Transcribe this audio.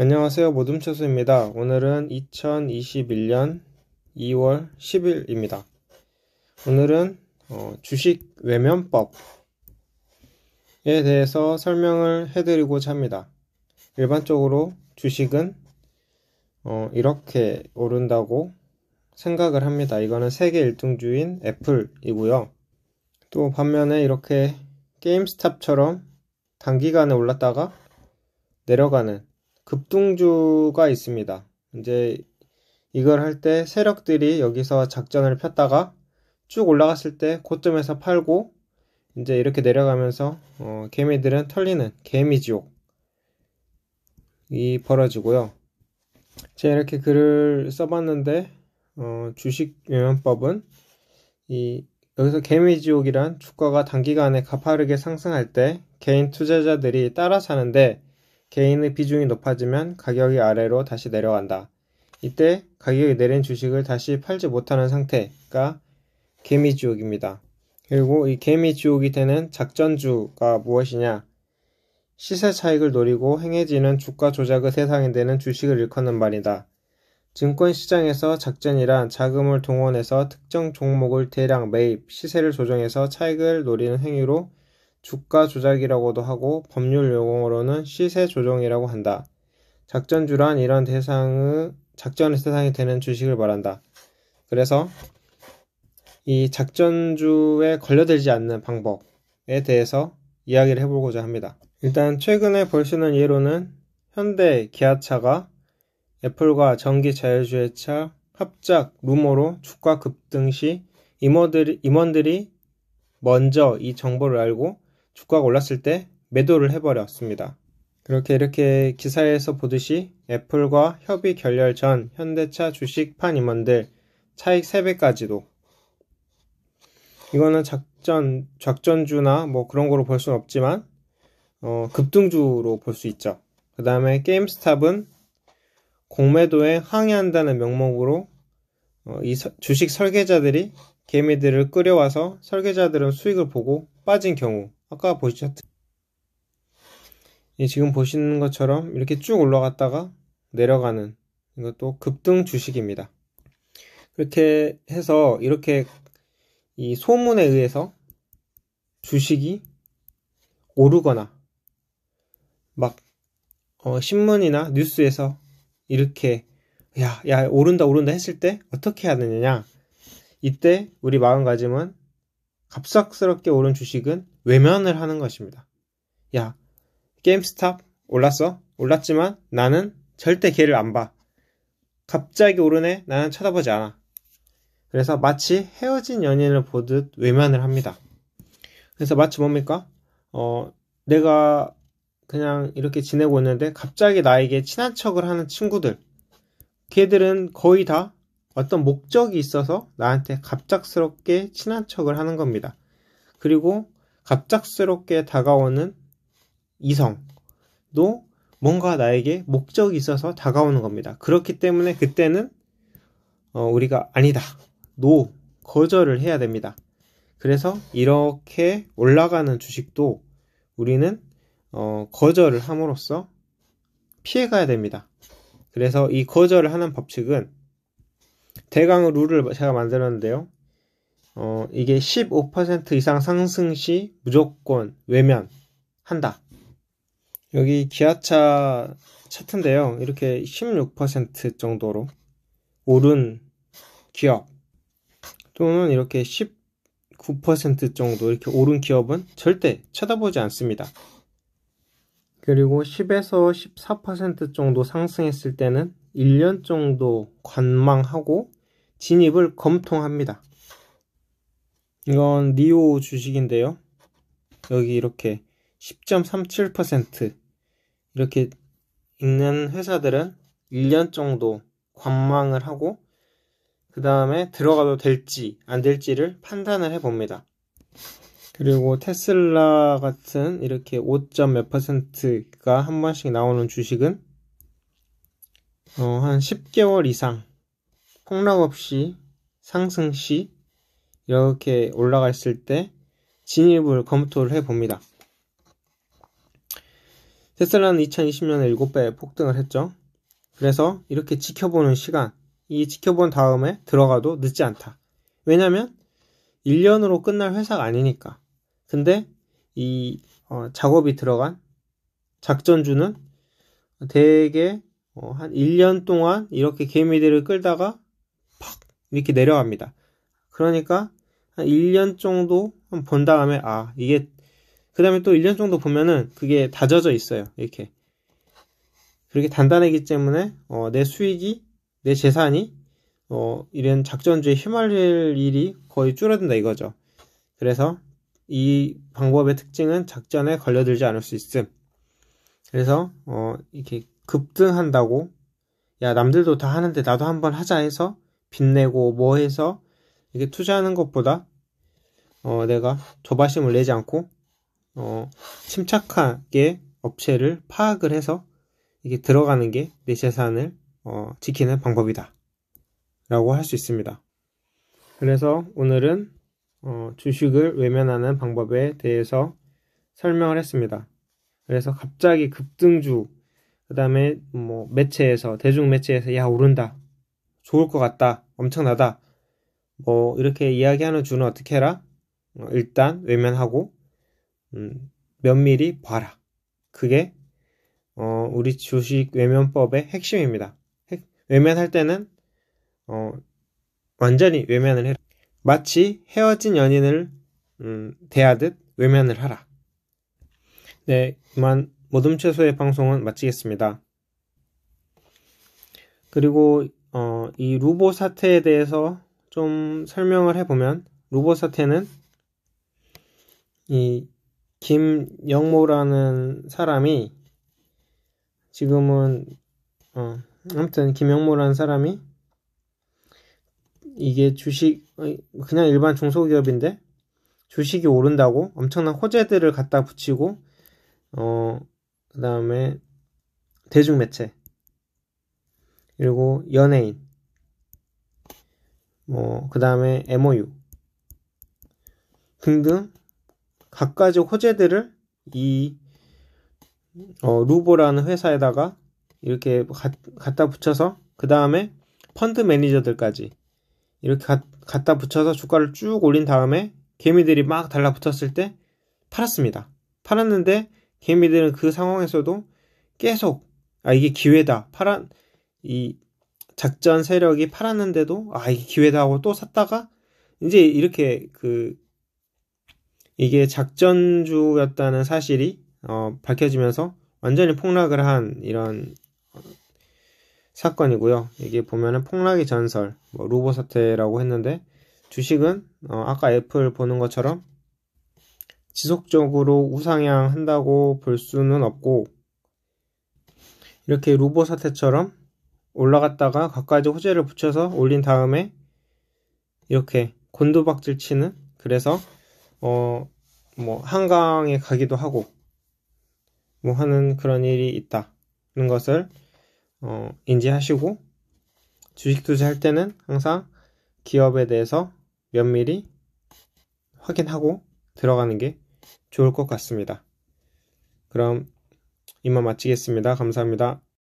안녕하세요. 모둠채수입니다. 오늘은 2021년 2월 10일입니다. 오늘은 어, 주식 외면법에 대해서 설명을 해드리고자 합니다. 일반적으로 주식은 어, 이렇게 오른다고 생각을 합니다. 이거는 세계 1등주인 애플이고요. 또 반면에 이렇게 게임스탑처럼 단기간에 올랐다가 내려가는 급등주가 있습니다. 이제 이걸 할 때 세력들이 여기서 작전을 폈다가 쭉 올라갔을 때 고점에서 팔고 이제 이렇게 내려가면서 어, 개미들은 털리는 개미지옥 이 벌어지고요. 제가 이렇게 글을 써봤는데 어, 주식 요연법은 이 여기서 개미지옥이란 주가가 단기간에 가파르게 상승할 때 개인 투자자들이 따라 사는데 개인의 비중이 높아지면 가격이 아래로 다시 내려간다. 이때 가격이 내린 주식을 다시 팔지 못하는 상태가 개미지옥입니다. 그리고 이 개미지옥이 되는 작전주가 무엇이냐? 시세 차익을 노리고 행해지는 주가 조작의 세상이 되는 주식을 일컫는 말이다. 증권시장에서 작전이란 자금을 동원해서 특정 종목을 대량 매입, 시세를 조정해서 차익을 노리는 행위로 주가 조작이라고도 하고 법률 용어로는 시세 조정이라고 한다. 작전주란 이런 대상의 작전의 대상이 되는 주식을 말한다. 그래서 이 작전주에 걸려들지 않는 방법에 대해서 이야기를 해보고자 합니다. 일단 최근에 볼 수 있는 예로는 현대 기아차가 애플과 전기 자율주행차 합작 루머로 주가 급등 시 임원들이, 임원들이 먼저 이 정보를 알고 주가가 올랐을 때 매도를 해버렸습니다. 그렇게 이렇게 기사에서 보듯이 애플과 협의 결렬 전 현대차 주식 판 임원들 차익 3배까지도 이거는 작전 작전주나 뭐 그런 거로 볼 수는 없지만 어, 급등주로 볼 수 있죠. 그 다음에 게임스탑은 공매도에 항의한다는 명목으로 어, 이 서, 주식 설계자들이 개미들을 끌여와서 설계자들은 수익을 보고 빠진 경우 아까 보셨죠? 예, 지금 보시는 것처럼 이렇게 쭉 올라갔다가 내려가는 이것도 급등 주식입니다. 그렇게 해서 이렇게 이 소문에 의해서 주식이 오르거나 막 어, 신문이나 뉴스에서 이렇게 야, 야, 오른다, 오른다 했을 때 어떻게 해야 되느냐? 이때 우리 마음가짐은 갑작스럽게 오른 주식은 외면을 하는 것입니다. 야, 게임스탑 올랐어? 올랐지만 나는 절대 걔를 안 봐. 갑자기 오르네? 나는 쳐다보지 않아. 그래서 마치 헤어진 연인을 보듯 외면을 합니다. 그래서 마치 뭡니까? 어, 내가 그냥 이렇게 지내고 있는데 갑자기 나에게 친한 척을 하는 친구들. 걔들은 거의 다 어떤 목적이 있어서 나한테 갑작스럽게 친한 척을 하는 겁니다. 그리고 갑작스럽게 다가오는 이성도 뭔가 나에게 목적이 있어서 다가오는 겁니다. 그렇기 때문에 그때는 어, 우리가 아니다, 노, 거절을 해야 됩니다. 그래서 이렇게 올라가는 주식도 우리는 어, 거절을 함으로써 피해가야 됩니다. 그래서 이 거절을 하는 법칙은 대강 룰을 제가 만들었는데요. 어, 이게 15% 이상 상승 시 무조건 외면한다. 여기 기아차 차트인데요. 이렇게 16% 정도로 오른 기업 또는 이렇게 19% 정도 이렇게 오른 기업은 절대 쳐다보지 않습니다. 그리고 10에서 14% 정도 상승했을 때는 1년 정도 관망하고 진입을 검토합니다. 이건 리오 주식인데요. 여기 이렇게 10.37% 이렇게 있는 회사들은 1년 정도 관망을 하고 그 다음에 들어가도 될지 안 될지를 판단을 해봅니다. 그리고 테슬라 같은 이렇게 5몇 퍼센트가 한 번씩 나오는 주식은 어, 한 10개월 이상 폭락 없이 상승시 이렇게 올라갔을때 진입을 검토를 해봅니다. 테슬라는 2020년에 7배 폭등을 했죠. 그래서 이렇게 지켜보는 시간, 이 지켜본 다음에 들어가도 늦지 않다. 왜냐면 1년으로 끝날 회사가 아니니까. 근데 이 어, 작업이 들어간 작전주는 대개 어, 한 1년 동안 이렇게 개미들을 끌다가 이렇게 내려갑니다. 그러니까 한 1년 정도 본 다음에 아 이게 그 다음에 또 1년 정도 보면은 그게 다져져 있어요. 이렇게 그렇게 단단하기 때문에 어, 내 수익이 내 재산이 어, 이런 작전주에 휘말릴 일이 거의 줄어든다 이거죠. 그래서 이 방법의 특징은 작전에 걸려들지 않을 수 있음. 그래서 어, 이렇게 급등한다고 야 남들도 다 하는데 나도 한번 하자 해서 빚내고 뭐 해서 이게 투자하는 것보다 어, 내가 조바심을 내지 않고 어, 침착하게 업체를 파악을 해서 이게 들어가는 게 내 재산을 어, 지키는 방법이다. 라고 할 수 있습니다. 그래서 오늘은 어, 주식을 외면하는 방법에 대해서 설명을 했습니다. 그래서 갑자기 급등주, 그 다음에 뭐 매체에서, 대중매체에서 야, 오른다. 좋을 것 같다. 엄청나다. 뭐 이렇게 이야기하는 주는 어떻게 해라? 어, 일단 외면하고 음, 면밀히 봐라. 그게 어, 우리 주식 외면법의 핵심입니다. 핵, 외면할 때는 어, 완전히 외면을 해라. 마치 헤어진 연인을 음, 대하듯 외면을 하라. 네, 이만 모둠 최소의 방송은 마치겠습니다. 그리고 어, 이 루보 사태에 대해서 좀 설명을 해보면 루보 사태는 이 김영모라는 사람이 지금은 어, 아무튼 김영모라는 사람이 이게 주식 그냥 일반 중소기업인데 주식이 오른다고 엄청난 호재들을 갖다 붙이고 어 그다음에 대중매체 그리고 연예인, 뭐, 그 다음에 MOU 등등 각가지 호재들을 이 어, 루보라는 회사에다가 이렇게 가, 갖다 붙여서 그 다음에 펀드 매니저들까지 이렇게 가, 갖다 붙여서 주가를 쭉 올린 다음에 개미들이 막 달라붙었을 때 팔았습니다. 팔았는데 개미들은 그 상황에서도 계속 아 이게 기회다 팔아 이 작전 세력이 팔았는데도 아, 이 기회다 하고 또 샀다가 이제 이렇게 그 이게 작전주였다는 사실이 어, 밝혀지면서 완전히 폭락을 한 이런 사건이고요. 이게 보면은 폭락의 전설, 뭐 루보 사태라고 했는데 주식은 어, 아까 애플 보는 것처럼 지속적으로 우상향한다고 볼 수는 없고 이렇게 루보 사태처럼 올라갔다가 각가지 호재를 붙여서 올린 다음에 이렇게 곤두박질 치는 그래서 어 뭐 한강에 가기도 하고 뭐 하는 그런 일이 있다는 것을 어 인지하시고 주식 투자할 때는 항상 기업에 대해서 면밀히 확인하고 들어가는 게 좋을 것 같습니다. 그럼 이만 마치겠습니다. 감사합니다.